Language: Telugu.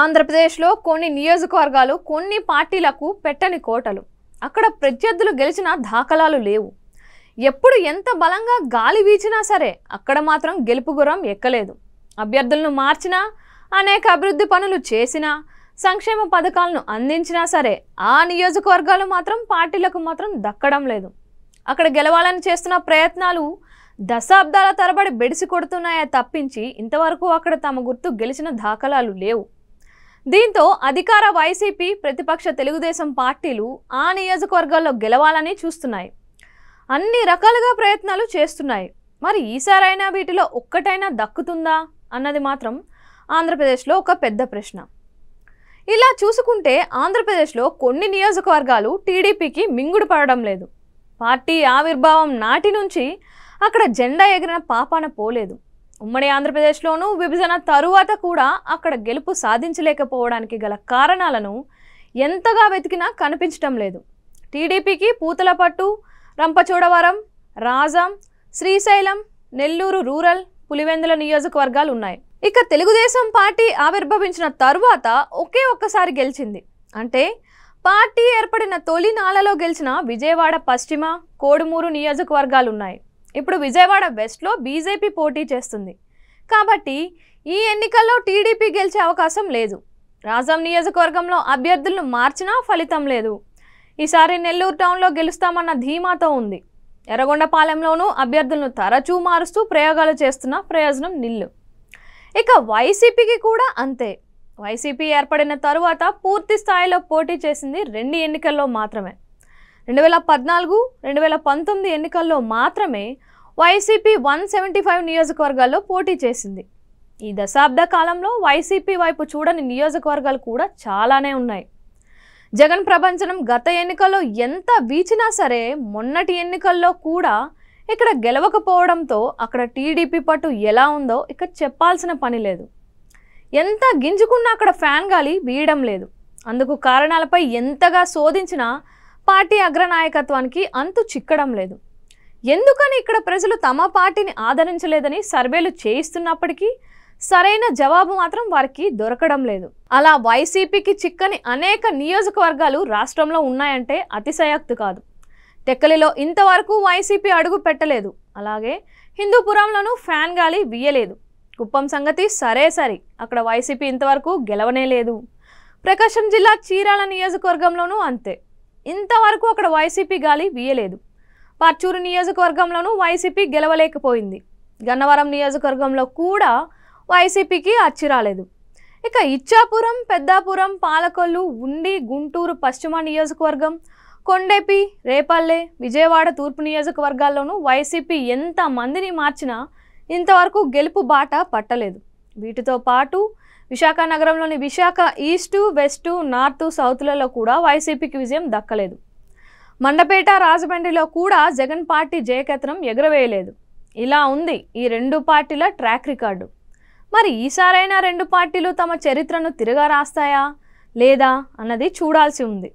ఆంధ్రప్రదేశ్లో కొన్ని నియోజకవర్గాలు కొన్ని పార్టీలకు పెట్టని కోటలు అక్కడ ప్రత్యర్థులు గెలిచిన దాఖలాలు లేవు ఎప్పుడు ఎంత బలంగా గాలి వీచినా సరే అక్కడ మాత్రం గెలుపు గురం ఎక్కలేదు అభ్యర్థులను మార్చినా అనేక అభివృద్ధి పనులు చేసినా సంక్షేమ పథకాలను అందించినా సరే ఆ నియోజకవర్గాలు మాత్రం పార్టీలకు మాత్రం దక్కడం లేదు అక్కడ గెలవాలని చేస్తున్న ప్రయత్నాలు దశాబ్దాల తరబడి బెడిసి కొడుతున్నాయే తప్పించి ఇంతవరకు అక్కడ తమ గుర్తు గెలిచిన దాఖలాలు లేవు దీంతో అధికార వైసీపీ ప్రతిపక్ష తెలుగుదేశం పార్టీలు ఆ నియోజకవర్గాల్లో గెలవాలని చూస్తున్నాయి అన్ని రకాలుగా ప్రయత్నాలు చేస్తున్నాయి మరి ఈసారైనా వీటిలో ఒక్కటైనా దక్కుతుందా అన్నది మాత్రం ఆంధ్రప్రదేశ్లో ఒక పెద్ద ప్రశ్న ఇలా చూసుకుంటే ఆంధ్రప్రదేశ్లో కొన్ని నియోజకవర్గాలు టీడీపీకి మింగుడు పడడం లేదు పార్టీ ఆవిర్భావం నాటి నుంచి అక్కడ జెండా ఎగిరిన పాపాన పోలేదు ఉమ్మడి ఆంధ్రప్రదేశ్లోనూ విభజన తరువాత కూడా అక్కడ గెలుపు సాధించలేకపోవడానికి గల కారణాలను ఎంతగా వెతికినా కనిపించటం లేదు టీడీపీకి పూతలపట్టు రంపచోడవరం రాజం శ్రీశైలం నెల్లూరు రూరల్ పులివెందుల నియోజకవర్గాలు ఉన్నాయి ఇక తెలుగుదేశం పార్టీ ఆవిర్భవించిన తరువాత ఒకే ఒక్కసారి గెలిచింది అంటే పార్టీ ఏర్పడిన తొలి నాలలో గెలిచిన విజయవాడ పశ్చిమ కోడుమూరు నియోజకవర్గాలు ఉన్నాయి ఇప్పుడు విజయవాడ వెస్ట్లో బీజేపీ పోటీ చేస్తుంది కాబట్టి ఈ ఎన్నికల్లో టీడీపీ గెలిచే అవకాశం లేదు రాజం నియోజకవర్గంలో అభ్యర్థులను మార్చినా ఫలితం లేదు ఈసారి నెల్లూరు టౌన్లో గెలుస్తామన్న ధీమాతో ఉంది ఎర్రగొండపాలెంలోనూ అభ్యర్థులను తరచూ మారుస్తూ ప్రయోగాలు చేస్తున్న ప్రయోజనం నిల్లు ఇక వైసీపీకి కూడా అంతే వైసీపీ ఏర్పడిన తరువాత పూర్తి స్థాయిలో పోటీ చేసింది రెండు ఎన్నికల్లో మాత్రమే రెండు వేల పద్నాలుగు రెండు వేల పంతొమ్మిది ఎన్నికల్లో మాత్రమే వైసీపీ వన్ సెవెంటీ ఫైవ్ నియోజకవర్గాల్లో పోటీ చేసింది ఈ దశాబ్ద కాలంలో వైసీపీ వైపు చూడని నియోజకవర్గాలు కూడా చాలానే ఉన్నాయి జగన్ ప్రపంచనం గత ఎన్నికల్లో ఎంత వీచినా సరే మొన్నటి ఎన్నికల్లో కూడా ఇక్కడ గెలవకపోవడంతో అక్కడ టీడీపీ పట్టు ఎలా ఉందో ఇక చెప్పాల్సిన పని లేదు ఎంత గింజుకున్నా అక్కడ ఫ్యాన్ గాలి వీయడం లేదు అందుకు కారణాలపై ఎంతగా శోధించినా పార్టీ అగ్రనాయకత్వానికి అంతు చిక్కడం లేదు ఎందుకని ఇక్కడ ప్రజలు తమ పార్టీని ఆదరించలేదని సర్వేలు చేయిస్తున్నప్పటికీ సరైన జవాబు మాత్రం వారికి దొరకడం లేదు అలా వైసీపీకి చిక్కని అనేక నియోజకవర్గాలు రాష్ట్రంలో ఉన్నాయంటే అతిశయాక్తి కాదు టెక్కలిలో ఇంతవరకు వైసీపీ అడుగు పెట్టలేదు అలాగే హిందూపురంలోనూ ఫ్యాన్ గాలి వీయలేదు కుప్పం సంగతి సరే సరే అక్కడ వైసీపీ ఇంతవరకు గెలవనే లేదు ప్రకాశం జిల్లా చీరాల నియోజకవర్గంలోనూ అంతే ఇంతవరకు అక్కడ వైసీపీ గాలి వీయలేదు పార్చూరు నియోజకవర్గంలోనూ వైసీపీ గెలవలేకపోయింది గన్నవరం నియోజకవర్గంలో కూడా వైసీపీకి అచ్చిరాలేదు ఇక ఇచ్చాపురం పెద్దాపురం పాలకొల్లు ఉండి గుంటూరు పశ్చిమ నియోజకవర్గం కొండేపి రేపల్లె విజయవాడ తూర్పు నియోజకవర్గాల్లోనూ వైసీపీ ఎంత మందిని మార్చినా ఇంతవరకు గెలుపు బాట పట్టలేదు వీటితో పాటు విశాఖ నగరంలోని విశాఖ ఈస్టు వెస్టు నార్త్ సౌత్లలో కూడా వైసీపీకి విజయం దక్కలేదు మండపేట రాజమండ్రిలో కూడా జగన్ పార్టీ జయకేతనం ఎగరవేయలేదు ఇలా ఉంది ఈ రెండు పార్టీల ట్రాక్ రికార్డు మరి ఈసారైనా రెండు పార్టీలు తమ చరిత్రను తిరగా రాస్తాయా లేదా అన్నది చూడాల్సి ఉంది